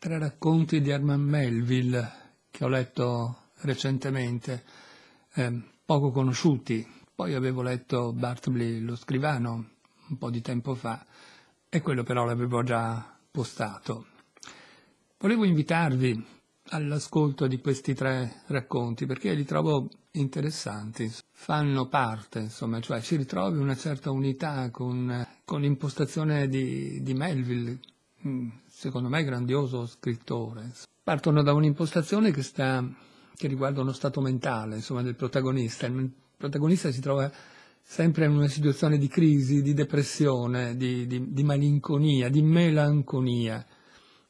tre racconti di Herman Melville che ho letto recentemente, eh, poco conosciuti. Poi avevo letto Bartley lo scrivano un po' di tempo fa e quello però l'avevo già postato. Volevo invitarvi all'ascolto di questi tre racconti perché li trovo interessanti, fanno parte, insomma, cioè ci ritrovi una certa unità con, con l'impostazione di, di Melville, mm, secondo me, grandioso scrittore. Partono da un'impostazione che, sta, che riguarda uno stato mentale, insomma, del protagonista. Il protagonista si trova sempre in una situazione di crisi, di depressione, di, di, di malinconia, di melanconia,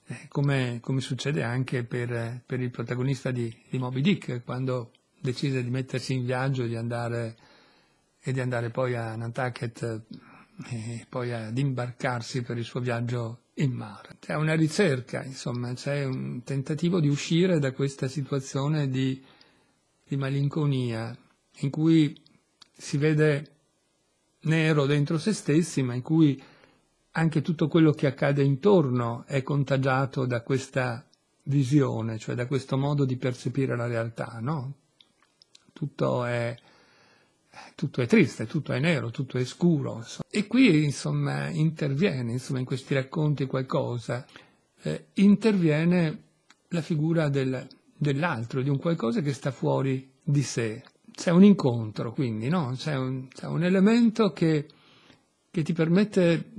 eh, come, come, succede anche per, per il protagonista di, di, Moby Dick, quando decise di mettersi in viaggio di andare, e di andare poi a Nantucket e poi ad imbarcarsi per il suo viaggio in mare. C'è una ricerca, insomma, c'è un tentativo di uscire da questa situazione di, di malinconia in cui si vede nero dentro se stessi, ma in cui anche tutto quello che accade intorno è contagiato da questa visione, cioè da questo modo di percepire la realtà, no? Tutto è tutto è triste, tutto è nero, tutto è scuro. Insomma. E qui insomma interviene insomma, in questi racconti qualcosa, eh, interviene la figura del, dell'altro, di un qualcosa che sta fuori di sé. C'è un incontro quindi, no? c'è, un, c'è un elemento che, che ti permette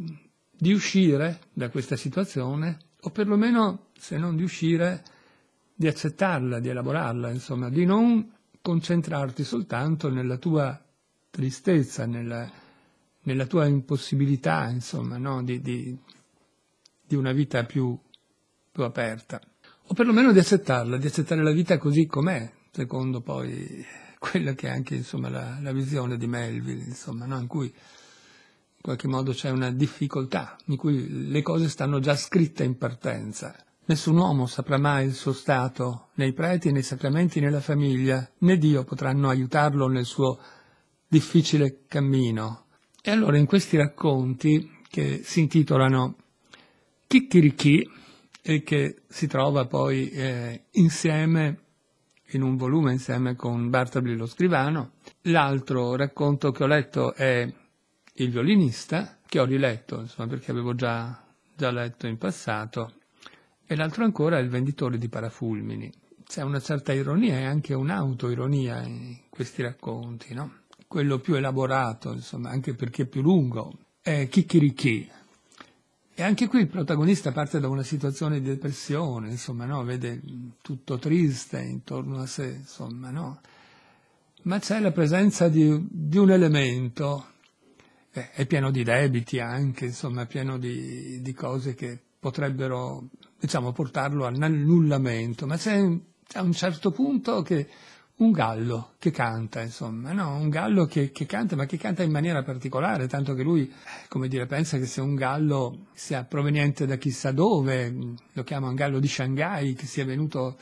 di uscire da questa situazione o perlomeno, se non di uscire, di accettarla, di elaborarla, insomma, di non concentrarti soltanto nella tua tristezza, nella, nella tua impossibilità, insomma, no? di, di, di, una vita più, più aperta. O perlomeno di accettarla, di accettare la vita così com'è, secondo poi quella che è anche insomma, la, la, visione di Melville, insomma, no? in cui in qualche modo c'è una difficoltà, in cui le cose stanno già scritte in partenza. Nessun uomo saprà mai il suo stato, né i preti, né i sacramenti, né la famiglia, né Dio potranno aiutarlo nel suo difficile cammino. E allora in questi racconti, che si intitolano Chicchirichì e che si trova poi eh, insieme in un volume insieme con Bartoli lo scrivano. L'altro racconto che ho letto è Il violinista, che ho riletto, insomma, perché avevo già, già letto in passato e l'altro ancora è il venditore di parafulmini. C'è una certa ironia e anche un'autoironia in questi racconti, no? quello più elaborato, insomma, anche perché più lungo, è Chicchirichì. E anche qui il protagonista parte da una situazione di depressione, insomma, no? vede tutto triste intorno a sé, insomma, no? ma c'è la presenza di, di un elemento, eh, è pieno di debiti anche, insomma, pieno di, di cose che potrebbero diciamo, portarlo all'annullamento, ma c'è a un certo punto che un gallo che canta, insomma, no? un gallo che, che, canta, ma che canta in maniera particolare, tanto che lui, come dire, pensa che sia un gallo sia proveniente da chissà dove, lo chiama un gallo di Shanghai, che sia venuto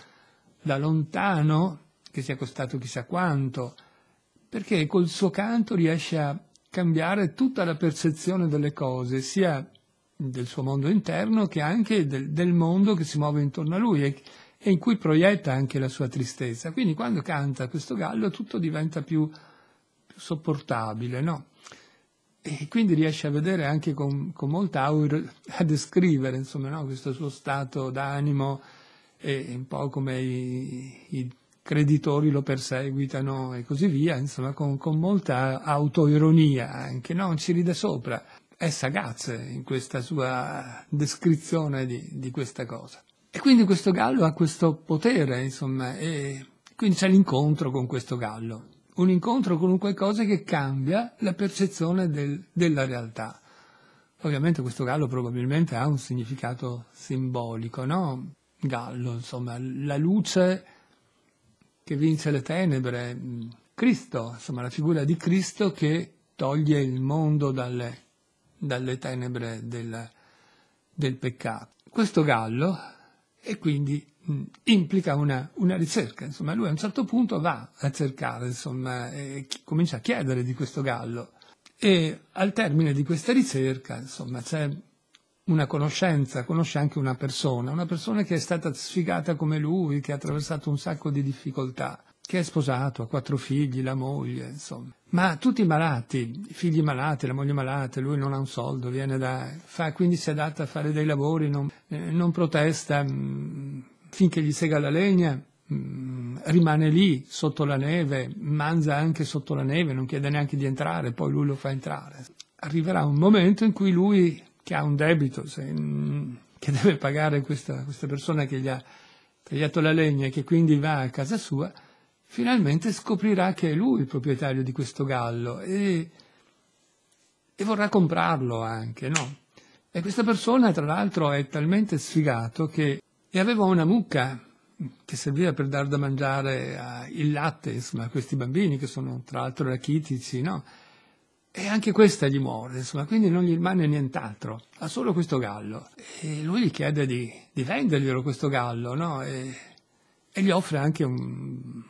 da lontano, che sia costato chissà quanto, perché col suo canto riesce a cambiare tutta la percezione delle cose, sia del suo mondo interno che anche del, del mondo che si muove intorno a lui e, e, in cui proietta anche la sua tristezza. Quindi quando canta questo gallo tutto diventa più, più sopportabile, no? E quindi riesce a vedere anche con, con molta aura, a descrivere insomma, no? questo suo stato d'animo e, un po' come i, i creditori lo perseguitano e così via, insomma, con, con molta autoironia anche, no? ci ride sopra è sagace in questa sua descrizione di, di questa cosa. E quindi questo gallo ha questo potere, insomma, e quindi c'è l'incontro con questo gallo, un incontro con un qualcosa che cambia la percezione del, della realtà. Ovviamente questo gallo probabilmente ha un significato simbolico, no? Gallo, insomma, la luce che vince le tenebre, mm, Cristo, insomma, la figura di Cristo che toglie il mondo dalle dalle tenebre del, del peccato. Questo gallo e quindi mh, mm, implica una, una, ricerca, insomma lui a un certo punto va a cercare, insomma, comincia a chiedere di questo gallo e al termine di questa ricerca, insomma, c'è una conoscenza, conosce anche una persona, una persona che è stata sfigata come lui, che ha attraversato un sacco di difficoltà che è sposato, ha quattro figli, la moglie, insomma. Ma tutti malati, i figli malati, la moglie malata, lui non ha un soldo, viene da, fa, quindi si adatta a fare dei lavori, non, eh, non protesta mh, mm, finché gli sega la legna, mh, mm, rimane lì sotto la neve, mangia anche sotto la neve, non chiede neanche di entrare, poi lui lo fa entrare. Arriverà un momento in cui lui, che ha un debito, se, mh, mm, che deve pagare questa, questa persona che gli ha tagliato la legna e che quindi va a casa sua, finalmente scoprirà che è lui il proprietario di questo gallo e, e vorrà comprarlo anche, no? E questa persona, tra l'altro, è talmente sfigato che e aveva una mucca che serviva per dar da mangiare il latte insomma, a questi bambini che sono tra l'altro rachitici, no? E anche questa gli muore, insomma, quindi non gli rimane nient'altro, ha solo questo gallo. E lui gli chiede di, di venderglielo questo gallo, no? E, e gli offre anche un,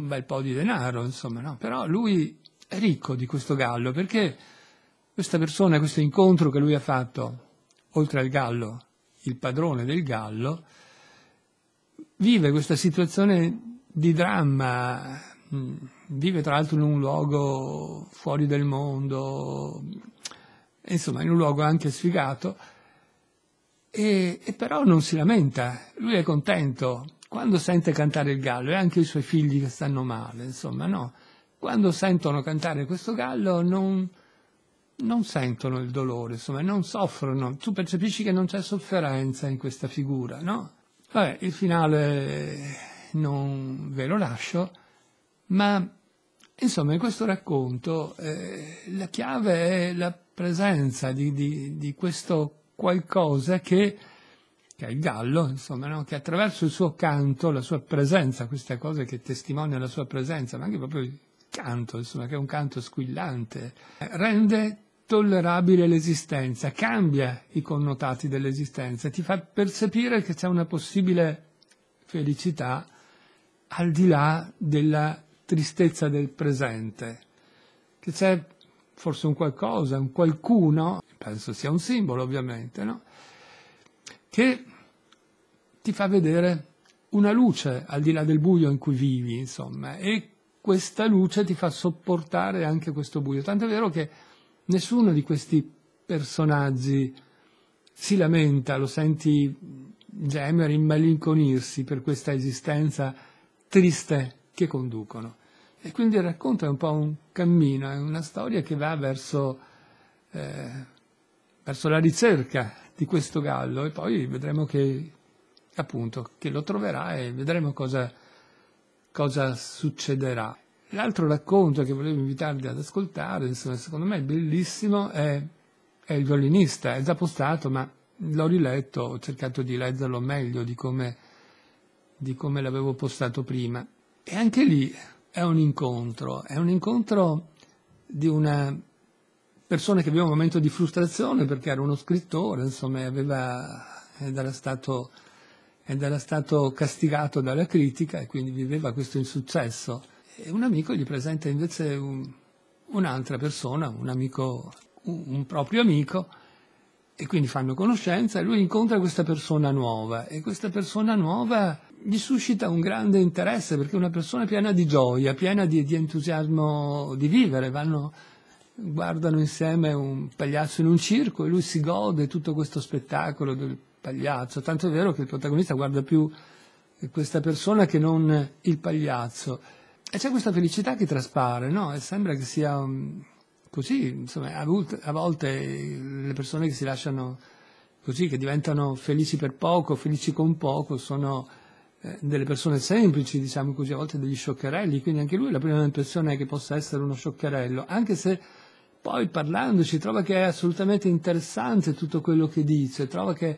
un bel po' di denaro, insomma, no? però lui è ricco di questo gallo perché questa persona, questo incontro che lui ha fatto, oltre al gallo, il padrone del gallo, vive questa situazione di dramma, vive tra l'altro in un luogo fuori del mondo, insomma in un luogo anche sfigato, e, e però non si lamenta, lui è contento, quando sente cantare il gallo, e anche i suoi figli che stanno male, insomma, no, quando sentono cantare questo gallo non, non sentono il dolore, insomma, non soffrono. Tu percepisci che non c'è sofferenza in questa figura, no? Vabbè, il finale eh, non ve lo lascio, ma insomma in questo racconto eh, la chiave è la presenza di, di, di questo qualcosa che che è il gallo, insomma, no? che attraverso il suo canto, la sua presenza, queste cose che testimoniano la sua presenza, ma anche proprio il canto, insomma, che è un canto squillante, rende tollerabile l'esistenza, cambia i connotati dell'esistenza, ti fa percepire che c'è una possibile felicità al di là della tristezza del presente, che c'è forse un qualcosa, un qualcuno, penso sia un simbolo ovviamente, no? che ti fa vedere una luce al di là del buio in cui vivi, insomma, e questa luce ti fa sopportare anche questo buio. Tanto è vero che nessuno di questi personaggi si lamenta, lo senti gemere, immalinconirsi per questa esistenza triste che conducono. E quindi il racconto è un po' un cammino, è una storia che va verso eh, verso la ricerca di questo gallo e poi vedremo che, appunto, che lo troverà e vedremo cosa, cosa succederà. L'altro racconto che volevo invitarvi ad ascoltare, insomma, secondo me è bellissimo, è, è il violinista, è già postato, ma l'ho riletto, ho cercato di leggerlo meglio di come, di come l'avevo postato prima. E anche lì è un incontro, è un incontro di una persone che avevano un momento di frustrazione perché era uno scrittore, insomma, aveva, ed, era stato, ed era stato castigato dalla critica e quindi viveva questo insuccesso. E un amico gli presenta invece un, un'altra persona, un, amico, un, un proprio amico, e quindi fanno conoscenza e lui incontra questa persona nuova e questa persona nuova gli suscita un grande interesse perché è una persona piena di gioia, piena di, di entusiasmo di vivere, vanno, guardano insieme un pagliaccio in un circo e lui si gode tutto questo spettacolo del pagliaccio, tanto è vero che il protagonista guarda più questa persona che non il pagliaccio. E c'è questa felicità che traspare, no? E sembra che sia mm, così, insomma, a volte le persone che si lasciano così, che diventano felici per poco, felici con poco, sono eh, delle persone semplici, diciamo così, a volte degli scioccherelli, quindi anche lui la prima impressione è che possa essere uno scioccherello, anche se poi parlandoci trova che è assolutamente interessante tutto quello che dice, trova che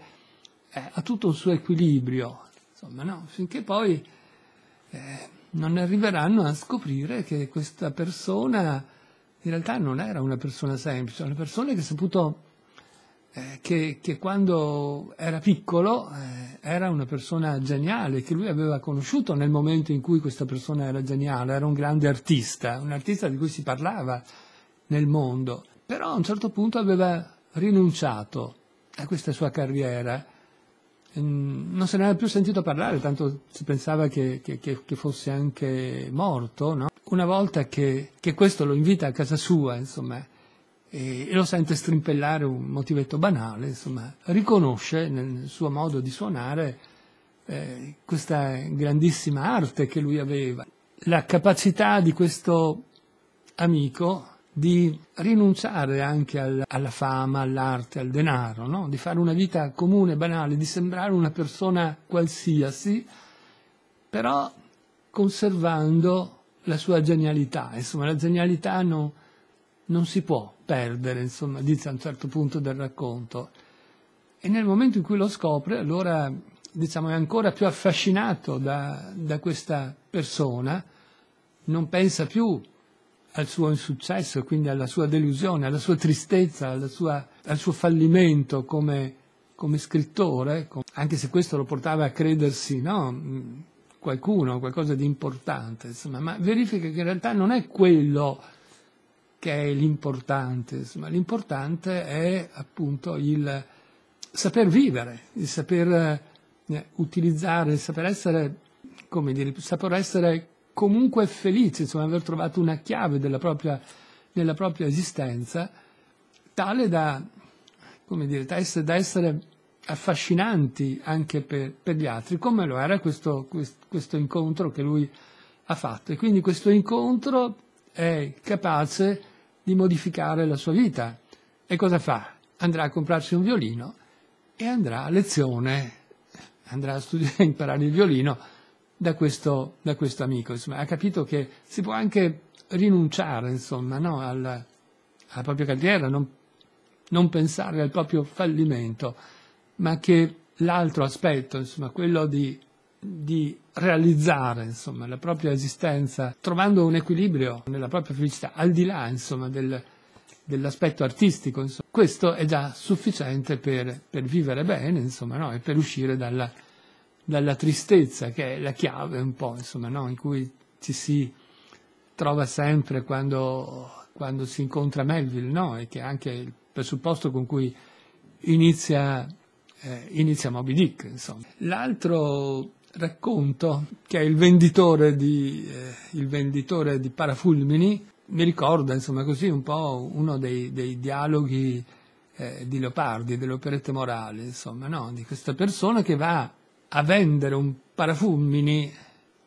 eh, ha tutto un suo equilibrio, insomma, no? finché poi eh, non arriveranno a scoprire che questa persona in realtà non era una persona semplice, una persona che ha saputo eh, che, che, quando era piccolo eh, era una persona geniale, che lui aveva conosciuto nel momento in cui questa persona era geniale, era un grande artista, un artista di cui si parlava nel mondo, però a un certo punto aveva rinunciato a questa sua carriera. Mm, non se ne era più sentito parlare, tanto si pensava che, che, che fosse anche morto. No? Una volta che, che, questo lo invita a casa sua, insomma, e, lo sente strimpellare un motivetto banale, insomma, riconosce nel suo modo di suonare eh, questa grandissima arte che lui aveva. La capacità di questo amico di rinunciare anche al, alla fama, all'arte, al denaro, no? di fare una vita comune, banale, di sembrare una persona qualsiasi, però conservando la sua genialità. Insomma, la genialità non, non si può perdere, insomma, dice a un certo punto del racconto. E nel momento in cui lo scopre, allora diciamo, è ancora più affascinato da, da questa persona, non pensa più al suo insuccesso, quindi alla sua delusione, alla sua tristezza, alla sua, al suo fallimento come, come scrittore, anche se questo lo portava a credersi no, qualcuno, qualcosa di importante, insomma, ma verifica che in realtà non è quello che è l'importante, insomma, l'importante è appunto il saper vivere, il saper eh, utilizzare, il saper essere, come dire, il saper essere comunque felice, insomma, aver trovato una chiave della propria, della propria esistenza, tale da, dire, da, essere, da, essere, affascinanti anche per, per, gli altri, come lo era questo, questo, questo incontro che lui ha fatto. E quindi questo incontro è capace di modificare la sua vita. E cosa fa? Andrà a comprarsi un violino e andrà a lezione, andrà a, studiare, a imparare il violino da questo, da questo amico, insomma, ha capito che si può anche rinunciare insomma, no, alla, alla, propria carriera, non, non, pensare al proprio fallimento, ma che l'altro aspetto, insomma, quello di, di realizzare insomma, la propria esistenza, trovando un equilibrio nella propria felicità, al di là del, dell'aspetto artistico, questo è già sufficiente per, per vivere bene no, e per uscire dalla, dalla tristezza, che è la chiave un po', insomma, no? in cui ci si trova sempre quando, quando si incontra Melville, no? e che è anche il presupposto con cui inizia, eh, inizia Moby Dick. Insomma. L'altro racconto, che è il venditore di, eh, il venditore di parafulmini, mi ricorda insomma, così un po' uno dei, dei dialoghi eh, di Leopardi, dell'operetta morale, insomma, no? di questa persona che va a vendere un parafulmini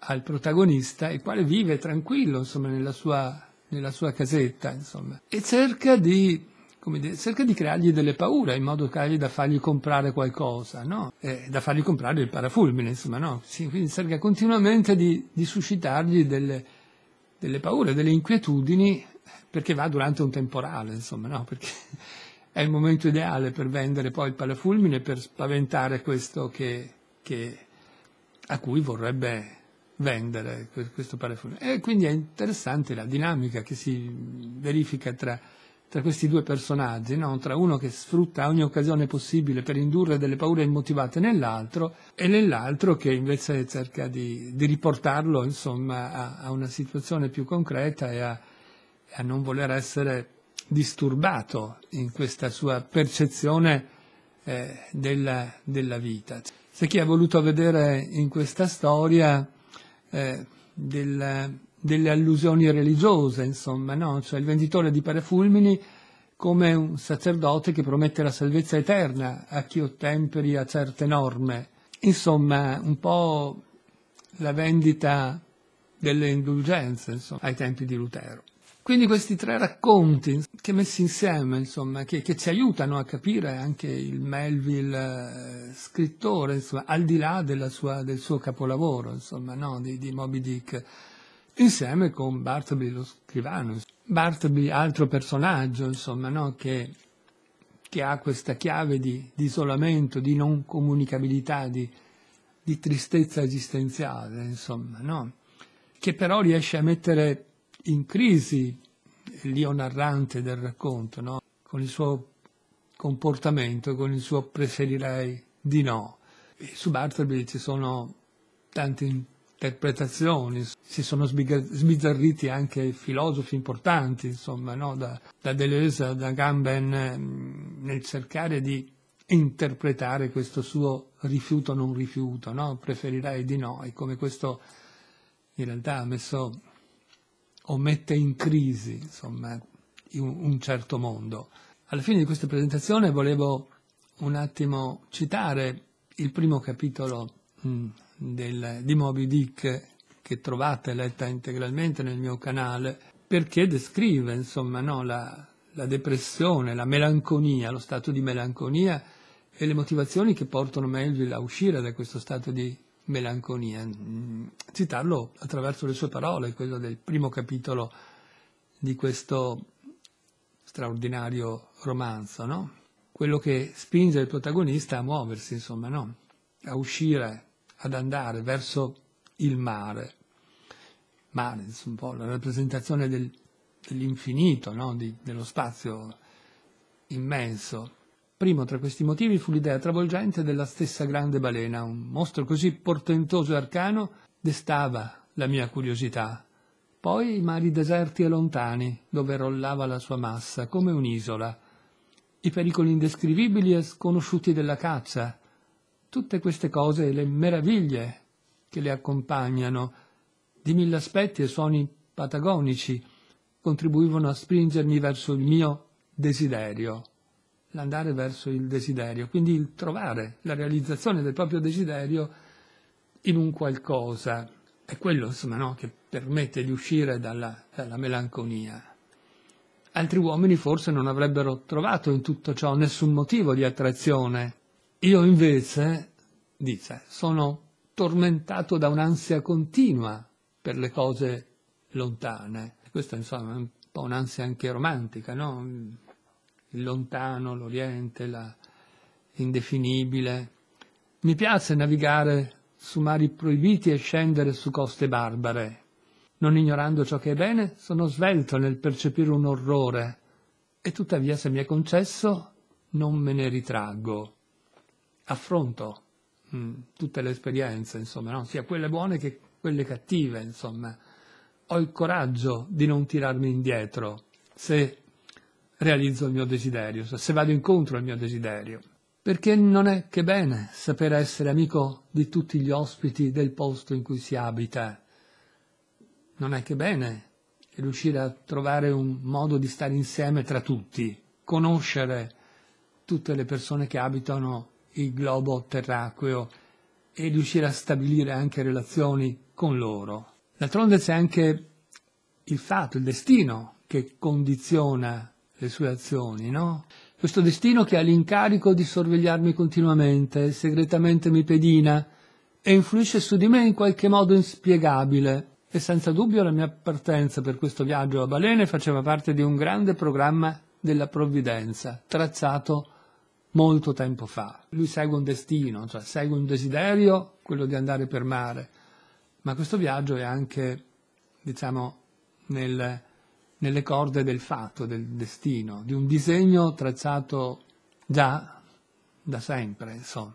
al protagonista, il quale vive tranquillo insomma, nella, sua, nella sua casetta insomma, e cerca di Dire, cerca di creargli delle paure in modo tale da fargli comprare qualcosa, no? eh, da fargli comprare il parafulmine, insomma, no? si, quindi cerca continuamente di, di suscitargli delle, delle, paure, delle inquietudini, perché va durante un temporale, insomma, no? Perché è il momento ideale per vendere poi il parafulmine, per spaventare questo che che, a cui vorrebbe vendere questo paraffino. E quindi è interessante la dinamica che si verifica tra, tra questi due personaggi, no? tra uno che sfrutta ogni occasione possibile per indurre delle paure immotivate nell'altro e nell'altro che invece cerca di, di riportarlo insomma, a, a, una situazione più concreta e a, a non voler essere disturbato in questa sua percezione eh, della, della vita se chi ha voluto vedere in questa storia eh, del, delle allusioni religiose, insomma, no? cioè il venditore di parafulmini come un sacerdote che promette la salvezza eterna a chi ottemperi a certe norme. Insomma, un po' la vendita delle indulgenze insomma, ai tempi di Lutero. Quindi questi tre racconti che messi insieme, insomma, che, che ci aiutano a capire anche il Melville eh, scrittore, insomma, al di là sua, del suo capolavoro, insomma, no, di, di, Moby Dick, insieme con Bartleby lo scrivano. Bartleby, altro personaggio, insomma, no, che, che, ha questa chiave di, di isolamento, di non comunicabilità, di, di tristezza esistenziale, insomma, no? che però riesce a mettere in crisi l'io narrante del racconto, no? con il suo comportamento, con il suo preferirei di no. E su Bartleby ci sono tante interpretazioni, si sono sbizzarriti anche filosofi importanti, insomma, no? da, da Deleuze, da Gamben, mm, nel cercare di interpretare questo suo rifiuto o non rifiuto, no? preferirei di no, e come questo in realtà ha messo o mette in crisi insomma, un certo mondo. Alla fine di questa presentazione volevo un attimo citare il primo capitolo mh, mm, del, di Moby Dick che trovate letta integralmente nel mio canale perché descrive insomma, no, la, la depressione, la melanconia, lo stato di melanconia e le motivazioni che portano Melville a uscire da questo stato di melanconia, mm, citarlo attraverso le sue parole, quello del primo capitolo di questo straordinario romanzo, no? quello che spinge il protagonista a muoversi, insomma, no? a uscire, ad andare verso il mare. Mare, insomma, un po' la rappresentazione del, dell'infinito, no? di, dello spazio immenso. Primo tra questi motivi fu l'idea travolgente della stessa grande balena. Un mostro così portentoso e arcano destava la mia curiosità. Poi i mari deserti e lontani, dove rollava la sua massa, come un'isola. I pericoli indescrivibili e sconosciuti della caccia. Tutte queste cose e le meraviglie che le accompagnano, di mille aspetti e suoni patagonici, contribuivano a spingermi verso il mio desiderio l'andare verso il desiderio, quindi il trovare la realizzazione del proprio desiderio in un qualcosa. È quello insomma, no, che permette di uscire dalla, dalla melanconia. Altri uomini forse non avrebbero trovato in tutto ciò nessun motivo di attrazione. Io invece, dice, sono tormentato da un'ansia continua per le cose lontane. Questa insomma è un po' un'ansia anche romantica, no? il lontano, l'Oriente, l'indefinibile. Mi piace navigare su mari proibiti e scendere su coste barbare. Non ignorando ciò che è bene, sono svelto nel percepire un orrore, e tuttavia se mi è concesso non me ne ritraggo. Affronto mh, mm, tutte le esperienze, insomma, no? sia quelle buone che quelle cattive, insomma. Ho il coraggio di non tirarmi indietro se realizzo il mio desiderio, se vado incontro al mio desiderio. Perché non è che bene sapere essere amico di tutti gli ospiti del posto in cui si abita. Non è che bene riuscire a trovare un modo di stare insieme tra tutti, conoscere tutte le persone che abitano il globo terracqueo e riuscire a stabilire anche relazioni con loro. D'altronde c'è anche il fatto, il destino che condiziona le sue azioni, no? Questo destino che ha l'incarico di sorvegliarmi continuamente, segretamente mi pedina e influisce su di me in qualche modo inspiegabile. E senza dubbio la mia partenza per questo viaggio a Balene faceva parte di un grande programma della provvidenza, tracciato molto tempo fa. Lui segue un destino, cioè segue un desiderio, quello di andare per mare, ma questo viaggio è anche, diciamo, nel nelle corde del fatto, del destino, di un disegno tracciato già da sempre, insomma.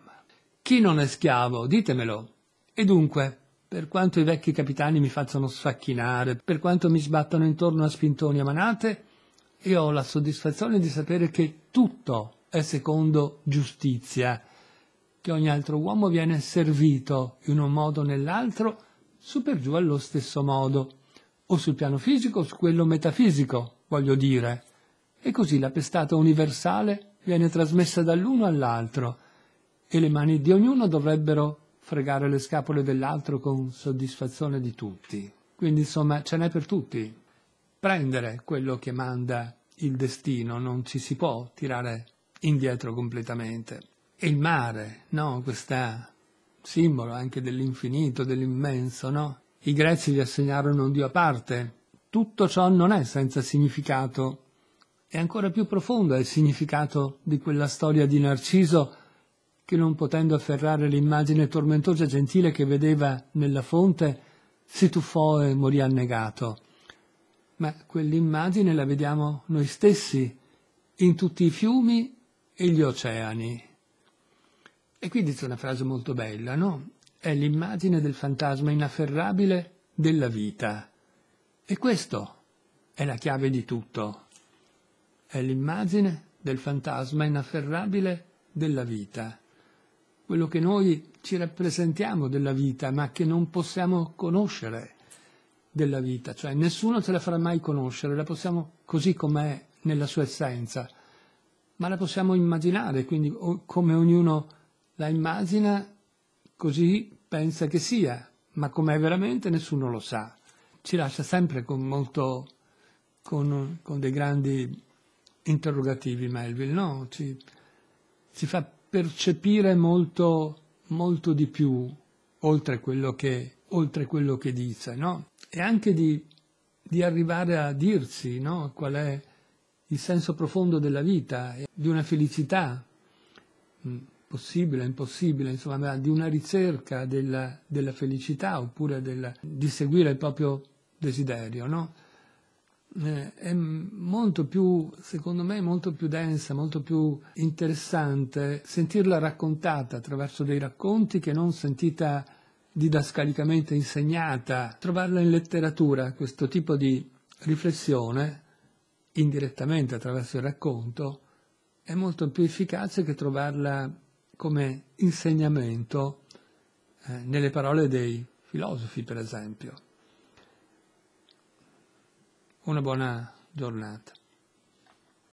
Chi non è schiavo, ditemelo. E dunque, per quanto i vecchi capitani mi facciano sfacchinare, per quanto mi sbattano intorno a spintoni a manate, io ho la soddisfazione di sapere che tutto è secondo giustizia, che ogni altro uomo viene servito in un modo o nell'altro, su per giù allo stesso modo o sul piano fisico o su quello metafisico, voglio dire. E così la pestata universale viene trasmessa dall'uno all'altro e le mani di ognuno dovrebbero fregare le scapole dell'altro con soddisfazione di tutti. Quindi insomma ce n'è per tutti. Prendere quello che manda il destino, non ci si può tirare indietro completamente. E il mare, no? Questo simbolo anche dell'infinito, dell'immenso, no? I greci gli assegnarono un dio a parte. Tutto ciò non è senza significato. E ancora più profondo è il significato di quella storia di Narciso che non potendo afferrare l'immagine tormentosa e gentile che vedeva nella fonte, si tuffò e morì annegato. Ma quell'immagine la vediamo noi stessi in tutti i fiumi e gli oceani. E qui dice una frase molto bella, no? è l'immagine del fantasma inafferrabile della vita. E questo è la chiave di tutto. È l'immagine del fantasma inafferrabile della vita. Quello che noi ci rappresentiamo della vita, ma che non possiamo conoscere della vita, cioè nessuno ce la farà mai conoscere, la possiamo così com'è nella sua essenza, ma la possiamo immaginare, quindi come ognuno la immagina Così pensa che sia, ma com'è veramente nessuno lo sa. Ci lascia sempre con, molto, con, con dei grandi interrogativi Melville, no? Ci, ci fa percepire molto, molto di più oltre quello che, oltre quello che dice, no? E anche di, di arrivare a dirsi, no? Qual è il senso profondo della vita, di una felicità. Mm possibile, impossibile, insomma, di una ricerca della, della felicità oppure della, di seguire il proprio desiderio, no? Eh, è molto più, secondo me, molto più densa, molto più interessante sentirla raccontata attraverso dei racconti che non sentita didascalicamente insegnata. Trovarla in letteratura, questo tipo di riflessione, indirettamente attraverso il racconto, è molto più efficace che trovarla come insegnamento eh, nelle parole dei filosofi, per esempio. Una buona giornata.